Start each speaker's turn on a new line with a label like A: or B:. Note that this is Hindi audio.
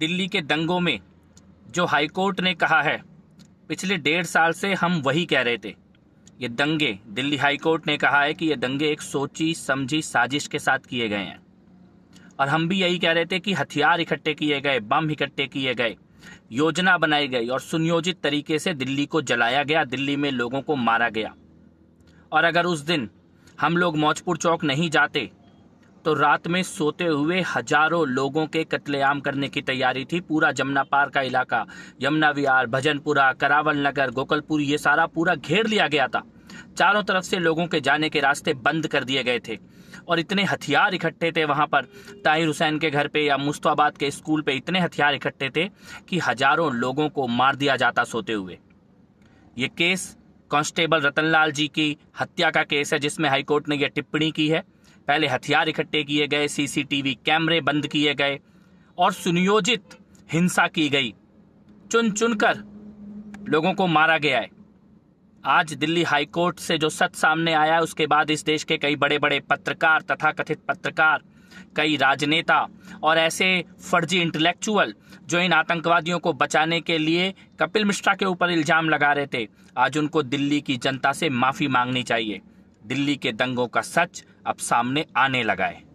A: दिल्ली के दंगों में जो हाईकोर्ट ने कहा है पिछले डेढ़ साल से हम वही कह रहे थे ये दंगे दिल्ली हाईकोर्ट ने कहा है कि ये दंगे एक सोची समझी साजिश के साथ किए गए हैं और हम भी यही कह रहे थे कि हथियार इकट्ठे किए गए बम इकट्ठे किए गए योजना बनाई गई और सुनियोजित तरीके से दिल्ली को जलाया गया दिल्ली में लोगों को मारा गया और अगर उस दिन हम लोग मौजपुर चौक नहीं जाते तो रात में सोते हुए हजारों लोगों के कत्लेआम करने की तैयारी थी पूरा जमुना पार का इलाका यमुना विहार भजनपुरा करावल नगर गोकलपुर ये सारा पूरा घेर लिया गया था चारों तरफ से लोगों के जाने के रास्ते बंद कर दिए गए थे और इतने हथियार इकट्ठे थे वहाँ पर ताहिर हुसैन के घर पे या मुस्तबाद के स्कूल पे इतने हथियार इकट्ठे थे कि हजारों लोगों को मार दिया जाता सोते हुए ये केस कांस्टेबल रतनलाल जी की हत्या का केस है जिसमें हाईकोर्ट ने यह टिप्पणी की है पहले हथियार इकट्ठे किए गए सीसीटीवी कैमरे बंद किए गए और सुनियोजित हिंसा की गई चुन चुनकर लोगों को मारा गया है आज दिल्ली हाईकोर्ट से जो सच सामने आया है उसके बाद इस देश के कई बड़े बड़े पत्रकार तथा कथित पत्रकार कई राजनेता और ऐसे फर्जी इंटेलेक्चुअल जो इन आतंकवादियों को बचाने के लिए कपिल मिश्रा के ऊपर इल्जाम लगा रहे थे आज उनको दिल्ली की जनता से माफी मांगनी चाहिए दिल्ली के दंगों का सच अब सामने आने लगा है